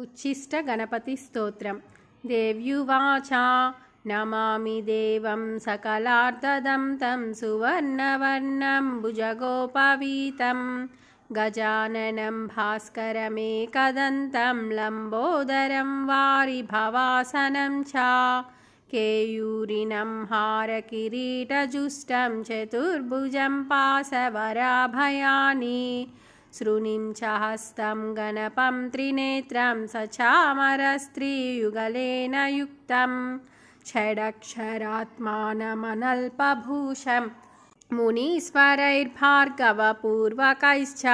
उच्छिष्टगणपतिस्तोत्रं देव्युवाच नमामि देवं सकलार्थदं तं सुवर्णवर्णं भुजगोपवीतं गजाननं भास्करमेकदन्तं लम्बोदरं वारिभवासनं च केयूरिणं हारकिरीटजुष्टं चतुर्भुजं पासवराभयानि श्रुणिं च हस्तं गणपं त्रिनेत्रं स चामरस्त्रीयुगलेन युक्तं षडक्षरात्मानमनल्पभूषं मुनीश्वरैर्भार्गवपूर्वकैश्च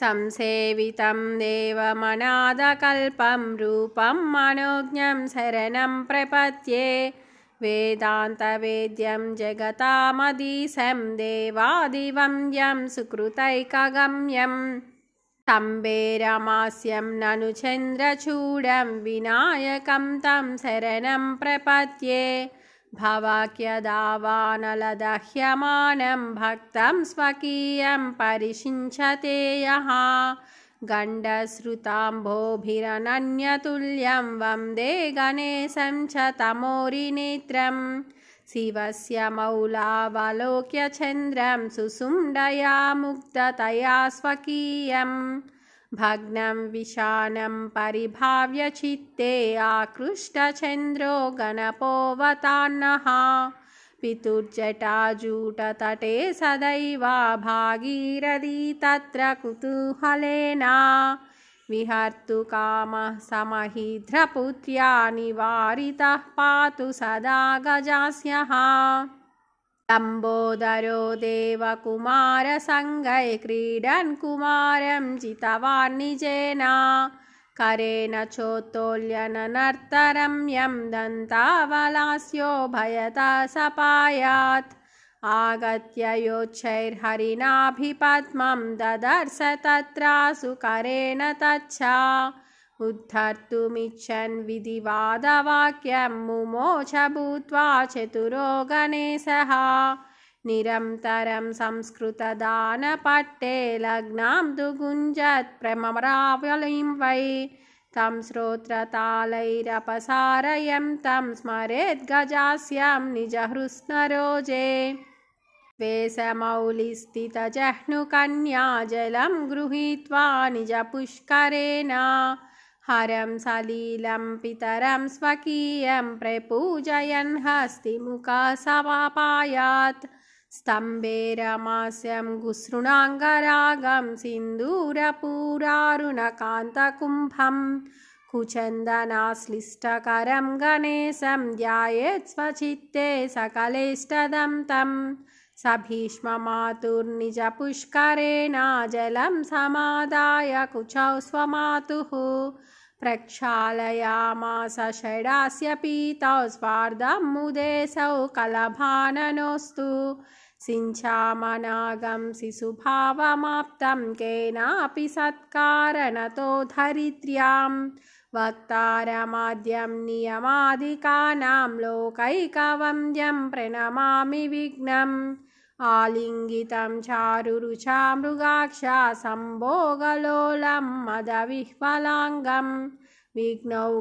संसेवितं देवमनादकल्पं रूपं मनोज्ञं शरणं प्रपद्ये वेदान्तवेद्यं जगतामदीशं यं सुकृतैकगम्यं तम्बेरमास्यं ननु चन्द्रचूडं विनायकं तं शरणं प्रपद्ये भवाक्यदावानलदह्यमानं भक्तं स्वकीयं परिषिञ्चते यः गण्डस्रुताम्भोभिरनन्यतुल्यं वन्दे गणेशं च तमोरिनेत्रं शिवस्य चन्द्रं सुसुण्डया मुक्ततया स्वकीयं भग्नं विशानं परिभाव्य चित्ते आकृष्टचन्द्रो गणपोवतान्नः पितुर्जटाजूटतटे सदैव भागीरथी तत्र कुतूहलेन विहर्तु कामः समहिध्रपुत्र्या निवारितः पातु सदा गजास्यः अम्बोदरो देवकुमारसङ्गै क्रीडन् कुमारं जितवान् निजेना करेण चोत्तोल्यननर्तरं यं भयता सपायात् आगत्य योच्छैर्हरिणाभिपद्मं ददर्श तत्रासु करेण तच्छा उद्धर्तुमिच्छन् विधिवादवाक्यं मुमोच भूत्वा चतुरो गणेशः निरन्तरं संस्कृतदानपट्टे लग्नां दुगुञ्जत् प्रमरावलिं वै तं श्रोत्रतालैरपसारयं तं स्मरेद्गजास्यं गजास्यां हृत्स्नरोजे वेशमौलिस्थितजह्नुकन्या जलं गृहीत्वा निजपुष्करेण हरं सलीलं पितरं स्वकीयं प्रपूजयन् हस्तिमुख रमास्यं गुसृणाङ्गरागं सिन्दूरपूरारुणकान्तकुम्भम् कुचन्दनाश्लिष्टकरं गणेशं स्वचित्ते सकलेष्टदं तं सभीष्म जलं समादाय कुचौ स्वमातुः प्रक्षालयामास षडास्य पीतौ स्पार्धं सौ कलभाननोऽस्तु सिञ्चामनागं शिशुभावमाप्तं केनापि सत्कारणतो धरित्र्यां वक्तारमाद्यं नियमादिकानां लोकैकवन्द्यं प्रणमामि विघ्नम् आलिङ्गितं चारुरुचा मृगाक्षा संभोगलोलं मदविह्वलाङ्गं विघ्नौ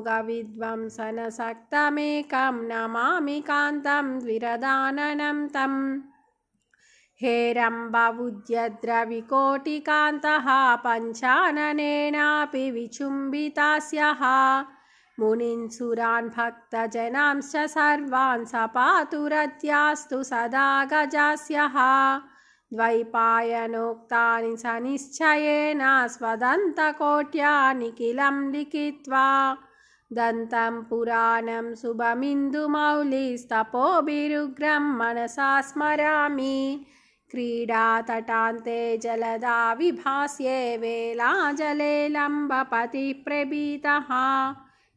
नमामि कान्तं द्विरदाननं तं हेरम्बभुध्यद्रविकोटिकान्तः पञ्चाननेनापि विचुम्बितास्यः मुनिन् सुरान् भक्तजनांश्च सर्वान् सपातु सदा गजास्यः द्वैपायनोक्तानि स निश्चयेन किलं लिखित्वा दन्तं पुराणं शुभमिन्दुमौलिस्तपोभिरुग्रं मनसा स्मरामि क्रीडातटान्ते जलदा विभास्येवेलाजले लम्बपतिः प्रभीतः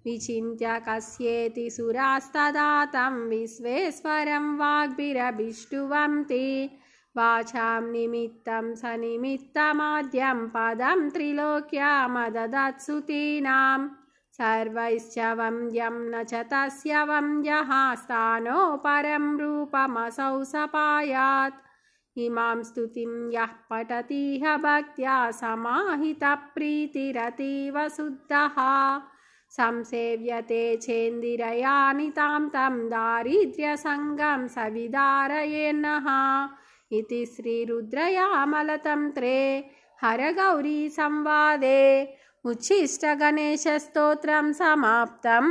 विचिन्त्य कस्येति सुरास्तदा तं विश्वेश्वरं वाग्भिरभिष्टवन्ति वाचां निमित्तं सनिमित्तमाद्यं पदं त्रिलोक्या सर्वैश्च वन्द्यं न च तस्य वन्द्यः स्थानो परं रूपमसौ सपायात् इमां स्तुतिं यः पठतिह भक्त्या समाहितप्रीतिरतीव शुद्धः संसेव्यते चेन्दिरयानि तां तं दारिद्र्यसङ्गं सविदारये नः इति श्रीरुद्रयामलतन्त्रे हरगौरीसंवादे उच्छिष्टगणेशस्तोत्रं समाप्तम्